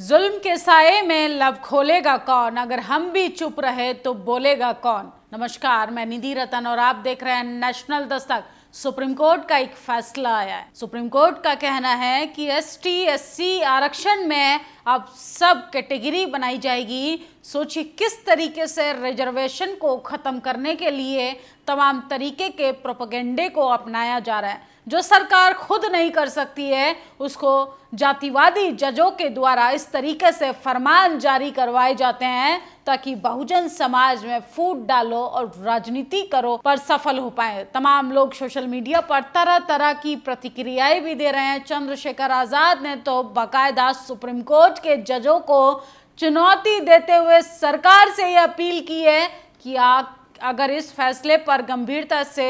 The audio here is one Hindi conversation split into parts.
जुल्म के साय में लव खोलेगा कौन अगर हम भी चुप रहे तो बोलेगा कौन नमस्कार मैं निधि रतन और आप देख रहे हैं नेशनल दस्तक सुप्रीम कोर्ट का एक फैसला आया है सुप्रीम कोर्ट का कहना है कि एस टी एस सी आरक्षण में अब सब कैटेगरी बनाई जाएगी सोचिए किस तरीके से रिजर्वेशन को ख़त्म करने के लिए तमाम तरीके के प्रोपोगेंडे को अपनाया जा रहा है जो सरकार खुद नहीं कर सकती है उसको जातिवादी जजों के द्वारा इस तरीके से फरमान जारी करवाए जाते हैं ताकि बहुजन समाज में फूट डालो और राजनीति करो पर सफल हो पाए तमाम लोग सोशल मीडिया पर तरह तरह की प्रतिक्रियाएं भी दे रहे हैं चंद्रशेखर आजाद ने तो बाकायदा सुप्रीम कोर्ट के जजों को चुनौती देते हुए सरकार से यह अपील की है कि आप अगर इस फैसले पर गंभीरता से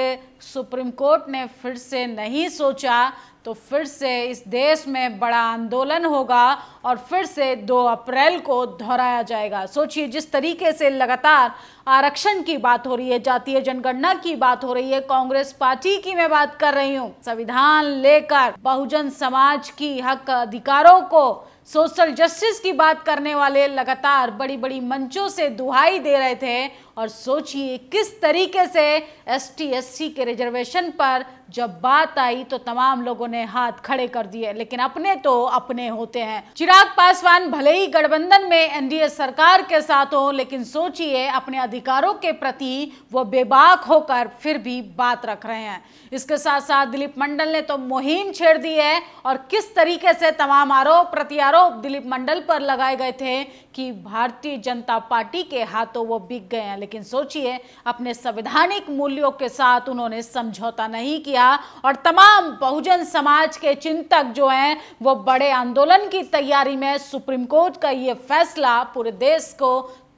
सुप्रीम कोर्ट ने फिर से नहीं सोचा तो फिर से इस देश में बड़ा आंदोलन होगा और फिर से 2 अप्रैल को दोहराया जाएगा सोचिए जिस तरीके से लगातार आरक्षण की बात हो रही है जातीय जनगणना की बात हो रही है कांग्रेस पार्टी की मैं बात कर रही हूँ संविधान लेकर बहुजन समाज की हक अधिकारों को सोशल जस्टिस की बात करने वाले लगातार बड़ी बड़ी मंचों से दुहाई दे रहे थे और सोचिए किस तरीके से एस टी एस सी के रिजर्वेशन पर जब बात आई तो तमाम लोगों ने हाथ खड़े कर दिए लेकिन अपने तो अपने होते हैं चिराग पासवान भले ही गठबंधन में एनडीए सरकार के साथ हो लेकिन सोचिए अपने अधिकारों के प्रति वो बेबाक होकर फिर भी बात रख रहे हैं इसके साथ साथ दिलीप मंडल ने तो मुहिम छेड़ दी है और किस तरीके से तमाम आरोप प्रत्यारोप दिलीप मंडल पर लगाए गए थे कि भारतीय जनता पार्टी के हाथों वो बिक गए हैं लेकिन सोचिए अपने संवैधानिक मूल्यों के साथ उन्होंने समझौता नहीं किया और तमाम बहुजन समाज के चिंतक जो हैं वो बड़े आंदोलन की तैयारी में सुप्रीम कोर्ट का ये फैसला पूरे देश को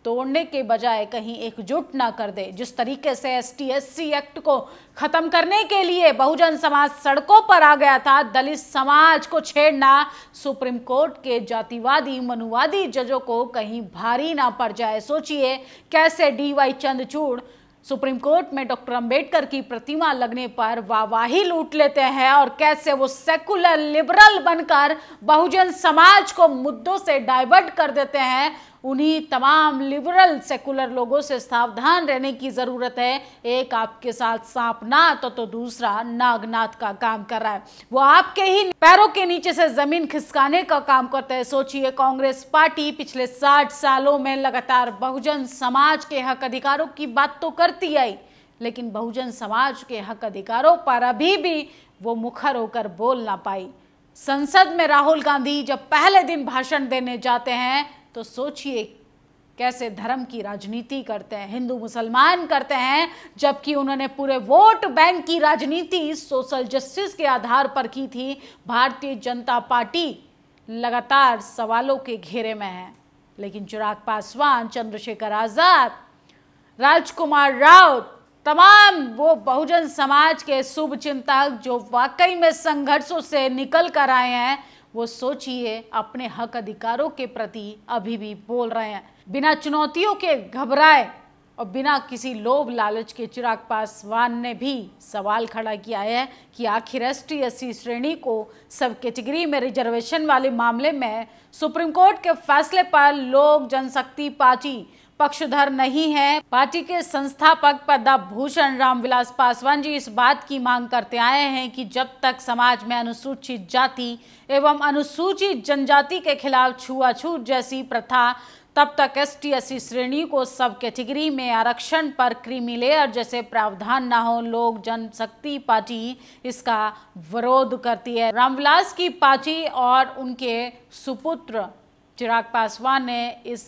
तोड़ने के बजाय कहीं एकजुट ना कर दे जिस तरीके से एस टी एक्ट को खत्म करने के लिए बहुजन समाज सड़कों पर आ गया था दलित समाज को छेड़ना सुप्रीम कोर्ट के जातिवादी मनुवादी जजों को कहीं भारी ना पड़ जाए सोचिए कैसे D Y Chandrachud supreme court में डॉक्टर अंबेडकर की प्रतिमा लगने पर वाहवाही लूट लेते हैं और कैसे वो सेकुलर लिबरल बनकर बहुजन समाज को मुद्दों से डाइवर्ट कर देते हैं उन्हीं तमाम लिबरल सेकुलर लोगों से सावधान रहने की ज़रूरत है एक आपके साथ सांपनाथ तो, तो दूसरा नागनाथ का काम कर रहा है वो आपके ही पैरों के नीचे से ज़मीन खिसकाने का काम करते है सोचिए कांग्रेस पार्टी पिछले साठ सालों में लगातार बहुजन समाज के हक अधिकारों की बात तो करती आई लेकिन बहुजन समाज के हक अधिकारों पर अभी भी वो मुखर होकर बोल ना पाई संसद में राहुल गांधी जब पहले दिन भाषण देने जाते हैं तो सोचिए कैसे धर्म की राजनीति करते हैं हिंदू मुसलमान करते हैं जबकि उन्होंने पूरे वोट बैंक की राजनीति सोशल जस्टिस के आधार पर की थी भारतीय जनता पार्टी लगातार सवालों के घेरे में है लेकिन चिराग पासवान चंद्रशेखर आज़ाद राजकुमार राव तमाम वो बहुजन समाज के शुभ चिंतक जो वाकई में संघर्षों से निकल कर आए हैं वो सोचिए अपने हक अधिकारों के प्रति अभी भी बोल रहे हैं बिना चुनौतियों के घबराए और बिना किसी लोभ लालच के चिराग पासवान ने भी सवाल खड़ा किया है कि आखिर एस टी एस सी श्रेणी को सब कैटेगरी में रिजर्वेशन वाले मामले में सुप्रीम कोर्ट के फैसले पर लोक जनशक्ति पार्टी पक्षधर नहीं है पार्टी के संस्थापक भूषण रामविलास पासवान जी इस बात की मांग करते आए हैं कि जब तक समाज में अनुसूचित जाति एवं अनुसूचित जनजाति के खिलाफ छुआछूत जैसी प्रथा तब तक एस टी एस श्रेणी को सब कैटेगरी में आरक्षण पर क्रीमी लेयर जैसे प्रावधान न हो लोक जनशक्ति पार्टी इसका विरोध करती है रामविलास की पार्टी और उनके सुपुत्र चिराग पासवान ने इस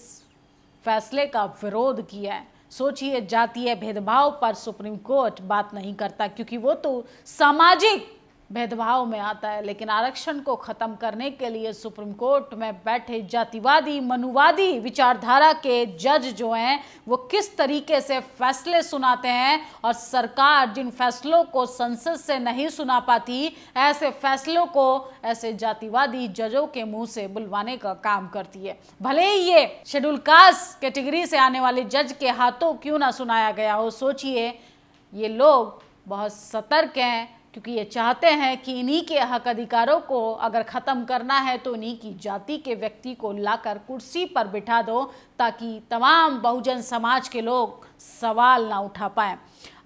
फैसले का विरोध किया है सोचिए जातीय भेदभाव पर सुप्रीम कोर्ट बात नहीं करता क्योंकि वो तो सामाजिक भेदभाव में आता है लेकिन आरक्षण को खत्म करने के लिए सुप्रीम कोर्ट में बैठे जातिवादी मनुवादी विचारधारा के जज जो हैं वो किस तरीके से फैसले सुनाते हैं और सरकार जिन फैसलों को संसद से नहीं सुना पाती ऐसे फैसलों को ऐसे जातिवादी जजों के मुंह से बुलवाने का काम करती है भले ही ये शेड्यूल कास्ट कैटेगरी से आने वाले जज के हाथों क्यों ना सुनाया गया हो सोचिए ये लोग बहुत सतर्क हैं क्योंकि ये चाहते हैं कि इन्हीं के हक अधिकारों को अगर ख़त्म करना है तो इन्हीं की जाति के व्यक्ति को लाकर कुर्सी पर बिठा दो ताकि तमाम बहुजन समाज के लोग सवाल ना उठा पाए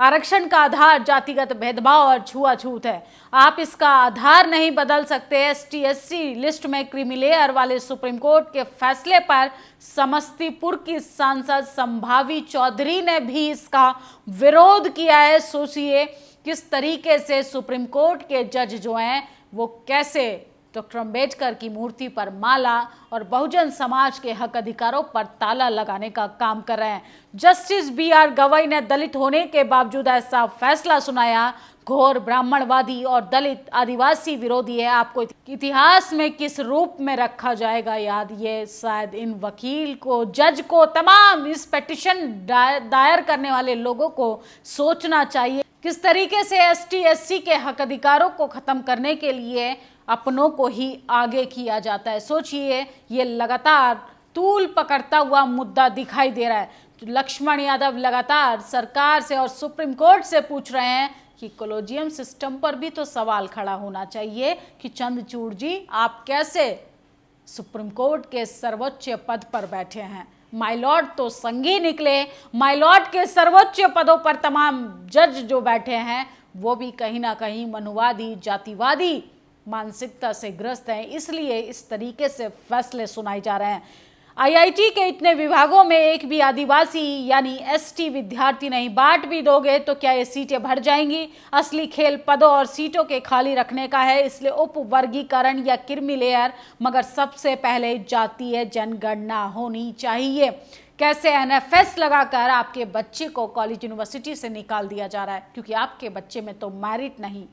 आरक्षण का आधार जातिगत भेदभाव और छुआछूत है आप इसका आधार नहीं बदल सकते एस टी लिस्ट में क्रिमिलेयर वाले सुप्रीम कोर्ट के फैसले पर समस्तीपुर की सांसद संभावी चौधरी ने भी इसका विरोध किया है सोचिए किस तरीके से सुप्रीम कोर्ट के जज जो हैं वो कैसे डॉक्टर अम्बेडकर की मूर्ति पर माला और बहुजन समाज के हक अधिकारों पर ताला लगाने का काम कर रहे हैं जस्टिस बी आर गवई ने दलित होने के बावजूद ऐसा फैसला सुनाया घोर ब्राह्मणवादी और दलित आदिवासी विरोधी है आपको इतिहास में किस रूप में रखा जाएगा याद ये शायद इन वकील को जज को तमाम इस पिटिशन दायर करने वाले लोगों को सोचना चाहिए किस तरीके से एस टी के हक अधिकारों को ख़त्म करने के लिए अपनों को ही आगे किया जाता है सोचिए ये लगातार तूल पकड़ता हुआ मुद्दा दिखाई दे रहा है लक्ष्मण यादव लगातार सरकार से और सुप्रीम कोर्ट से पूछ रहे हैं कि कोलोजियम सिस्टम पर भी तो सवाल खड़ा होना चाहिए कि चंद्रचूड़ जी आप कैसे सुप्रीम कोर्ट के सर्वोच्च पद पर बैठे हैं माइलॉर्ड तो संगी निकले माइलॉर्ड के सर्वोच्च पदों पर तमाम जज जो बैठे हैं वो भी कहीं ना कहीं मनुवादी जातिवादी मानसिकता से ग्रस्त हैं इसलिए इस तरीके से फैसले सुनाए जा रहे हैं आईआईटी के इतने विभागों में एक भी आदिवासी यानी एसटी विद्यार्थी नहीं बांट भी दोगे तो क्या ये सीटें भर जाएंगी असली खेल पदों और सीटों के खाली रखने का है इसलिए उप वर्गीकरण या किरमी लेयर मगर सबसे पहले जातीय जनगणना होनी चाहिए कैसे एनएफएस लगाकर आपके बच्चे को कॉलेज यूनिवर्सिटी से निकाल दिया जा रहा है क्योंकि आपके बच्चे में तो मैरिट नहीं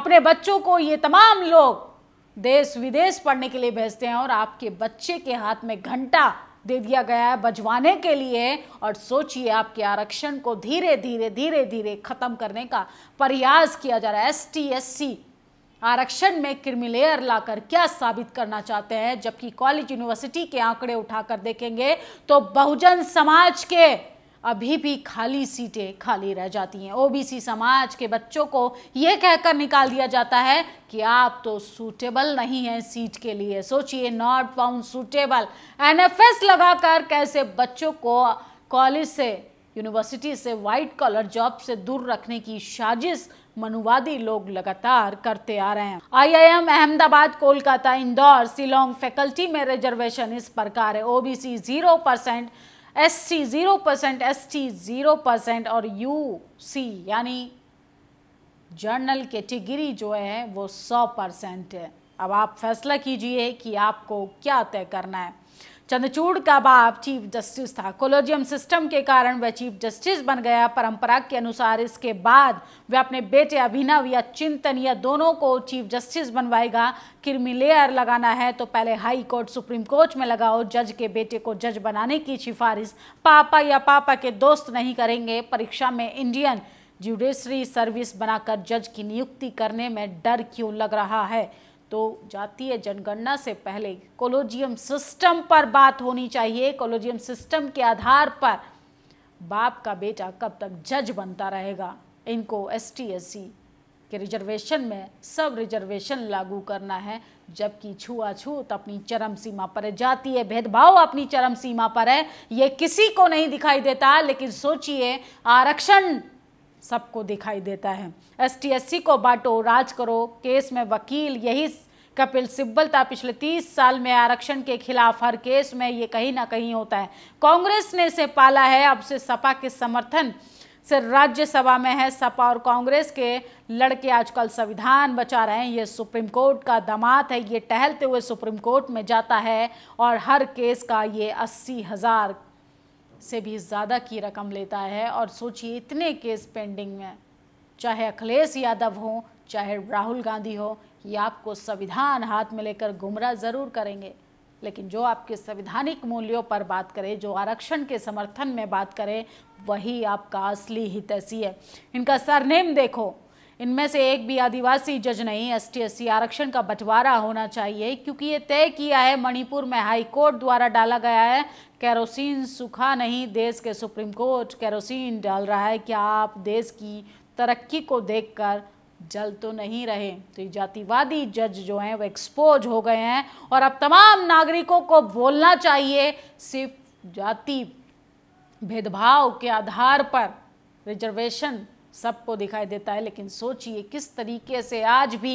अपने बच्चों को ये तमाम लोग देश विदेश पढ़ने के लिए भेजते हैं और आपके बच्चे के हाथ में घंटा दे दिया गया है बजवाने के लिए और सोचिए आपके आरक्षण को धीरे धीरे धीरे धीरे खत्म करने का प्रयास किया जा रहा है एस टी एस सी आरक्षण में क्रिमिलेयर लाकर क्या साबित करना चाहते हैं जबकि कॉलेज यूनिवर्सिटी के आंकड़े उठाकर देखेंगे तो बहुजन समाज के अभी भी खाली सीटें खाली रह जाती हैं ओबीसी समाज के बच्चों को ये कहकर निकाल दिया जाता है कि आप तो सूटेबल नहीं हैं सीट के लिए सोचिए नॉट फाउंड सूटेबल एनएफएस लगाकर कैसे बच्चों को कॉलेज से यूनिवर्सिटी से वाइट कॉलर जॉब से दूर रखने की साजिश मनुवादी लोग लगातार करते आ रहे हैं आईआईएम अहमदाबाद कोलकाता इंदौर सिलोंग फैकल्टी में रिजर्वेशन इस प्रकार है OBC zero percent S C zero percent S T zero percent और यू सी यानी जर्नल कैटेगरी जो है वो सौ परसेंट है अब आप फैसला कीजिए कि आपको क्या तय करना है चंद्रचूड़ का बाप चीफ जस्टिस था कोलोजियम सिस्टम के कारण वह चीफ जस्टिस बन गया परंपरा के अनुसार इसके बाद वह अपने बेटे अभिनव या चिंतन या दोनों को चीफ जस्टिस बनवाएगा किरमिलेयर लगाना है तो पहले हाई कोर्ट सुप्रीम कोर्ट में लगाओ जज के बेटे को जज बनाने की सिफारिश पापा या पापा के दोस्त नहीं करेंगे परीक्षा में इंडियन जुडिशरी सर्विस बनाकर जज की नियुक्ति करने में डर क्यों लग रहा है तो जातीय जनगणना से पहले कोलोजियम सिस्टम पर बात होनी चाहिए कोलोजियम सिस्टम के आधार पर बाप का बेटा कब तक जज बनता रहेगा इनको एस टी के रिजर्वेशन में सब रिजर्वेशन लागू करना है जबकि छुआछूत अपनी चरम सीमा पर है जातीय भेदभाव अपनी चरम सीमा पर है ये किसी को नहीं दिखाई देता लेकिन सोचिए आरक्षण सबको दिखाई देता है एसटीएससी को बांटो राज करो केस में वकील यही कपिल सिब्बल था पिछले तीस साल में आरक्षण के खिलाफ हर केस में ये कहीं ना कहीं होता है कांग्रेस ने इसे पाला है अब से सपा के समर्थन से राज्यसभा में है सपा और कांग्रेस के लड़के आजकल संविधान बचा रहे हैं ये सुप्रीम कोर्ट का दमात है ये टहलते हुए सुप्रीम कोर्ट में जाता है और हर केस का ये अस्सी हज़ार से भी ज़्यादा की रकम लेता है और सोचिए इतने केस पेंडिंग में चाहे अखिलेश यादव हो चाहे राहुल गांधी हो ये आपको संविधान हाथ में लेकर गुमराह ज़रूर करेंगे लेकिन जो आपके संविधानिक मूल्यों पर बात करे जो आरक्षण के समर्थन में बात करे वही आपका असली हितैषी है इनका सरनेम देखो इनमें से एक भी आदिवासी जज नहीं एस टी आरक्षण का बंटवारा होना चाहिए क्योंकि ये तय किया है मणिपुर में हाई कोर्ट द्वारा डाला गया है कैरोसिन सूखा नहीं देश के सुप्रीम कोर्ट कैरोसिन डाल रहा है क्या आप देश की तरक्की को देखकर जल तो नहीं रहे तो ये जातिवादी जज जो हैं वो एक्सपोज हो गए हैं और अब तमाम नागरिकों को बोलना चाहिए सिर्फ जाति भेदभाव के आधार पर रिजर्वेशन सबको दिखाई देता है लेकिन सोचिए किस तरीके से आज भी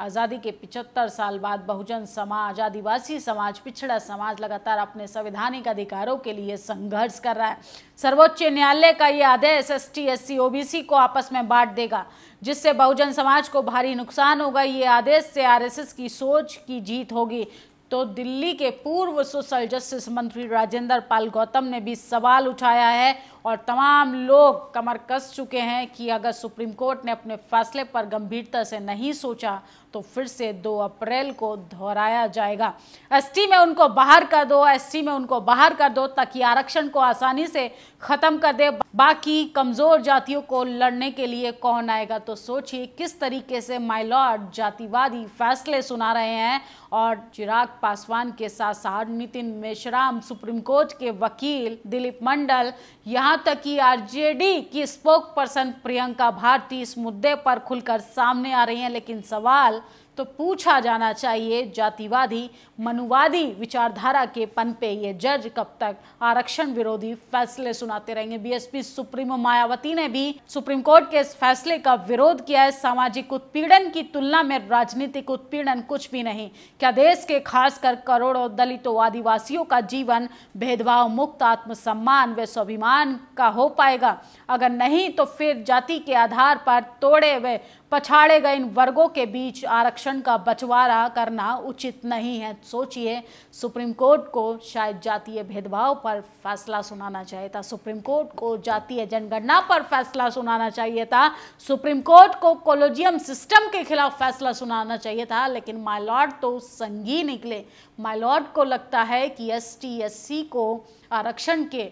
आज़ादी के 75 साल बाद बहुजन समाज आदिवासी समाज पिछड़ा समाज लगातार अपने संवैधानिक अधिकारों के लिए संघर्ष कर रहा है सर्वोच्च न्यायालय का ये आदेश S T S C OBC को आपस में बांट देगा जिससे बहुजन समाज को भारी नुकसान होगा ये आदेश से आरएसएस की सोच की जीत होगी तो दिल्ली के पूर्व सोशल जस्टिस मंत्री राजेंद्र पाल गौतम ने भी सवाल उठाया है और तमाम लोग कमर कस चुके हैं कि अगर सुप्रीम कोर्ट ने अपने फैसले पर गंभीरता से नहीं सोचा तो फिर से 2 अप्रैल को दोहराया जाएगा एसटी में उनको बाहर कर दो एसटी में उनको बाहर कर दो ताकि आरक्षण को आसानी से ख़त्म कर दे बाकी कमज़ोर जातियों को लड़ने के लिए कौन आएगा तो सोचिए किस तरीके से माइलॉर्ड जातिवादी फैसले सुना रहे हैं और चिराग पासवान के साथ साथ नितिन मेश्राम सुप्रीम कोर्ट के वकील दिलीप मंडल यहाँ यहां तक कि आरजेडी की स्पोक पर्सन प्रियंका भारती इस मुद्दे पर खुलकर सामने आ रही हैं लेकिन सवाल तो पूछा जाना चाहिए जातिवादी मनुवादी विचारधारा के पन पे ये जज कब तक आरक्षण विरोधी फैसले सुनाते रहेंगे बीएसपी सुप्रीमो मायावती ने भी सुप्रीम कोर्ट के इस फैसले का विरोध किया है सामाजिक उत्पीड़न की तुलना में राजनीतिक उत्पीड़न कुछ भी नहीं क्या देश के खासकर करोड़ों दलितों आदिवासियों का जीवन भेदभाव मुक्त आत्मसम्मान व स्वाभिमान का हो पाएगा अगर नहीं तो फिर जाति के आधार पर तोड़े हुए पछाड़े गए इन वर्गों के बीच आरक्षण का बंटवारा करना उचित नहीं है सोचिए सुप्रीम कोर्ट को शायद जातीय भेदभाव पर फैसला सुनाना चाहिए था सुप्रीम कोर्ट को जातीय जनगणना पर फैसला सुनाना चाहिए था सुप्रीम कोर्ट को कोलोजियम सिस्टम के खिलाफ फैसला सुनाना चाहिए था लेकिन माइलॉर्ड तो संगी निकले माइलॉर्ड को लगता है कि एस टी एस सी को आरक्षण के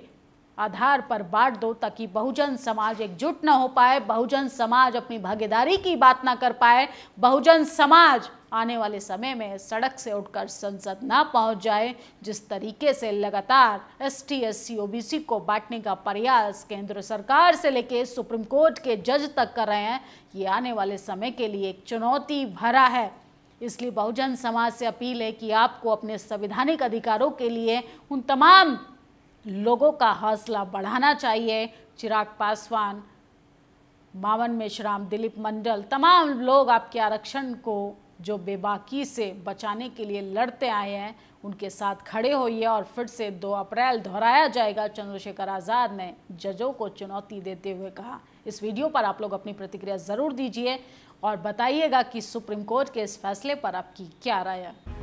आधार पर बांट दो ताकि बहुजन समाज एकजुट ना हो पाए बहुजन समाज अपनी भागीदारी की बात ना कर पाए बहुजन समाज आने वाले समय में सड़क से उठकर संसद ना पहुंच जाए जिस तरीके से लगातार S T S C O B C को बांटने का प्रयास केंद्र सरकार से लेके सुप्रीम कोर्ट के जज तक कर रहे हैं ये आने वाले समय के लिए एक चुनौती भरा है इसलिए बहुजन समाज से अपील है कि आपको अपने संवैधानिक अधिकारों के लिए उन तमाम लोगों का हौसला बढ़ाना चाहिए चिराग पासवान मावन मेश्राम दिलीप मंडल तमाम लोग आपके आरक्षण को जो बेबाकी से बचाने के लिए लड़ते आए हैं उनके साथ खड़े होइए और फिर से 2 अप्रैल दोहराया जाएगा चंद्रशेखर आज़ाद ने जजों को चुनौती देते हुए कहा इस वीडियो पर आप लोग अपनी प्रतिक्रिया ज़रूर दीजिए और बताइएगा कि सुप्रीम कोर्ट के इस फैसले पर आपकी क्या राय है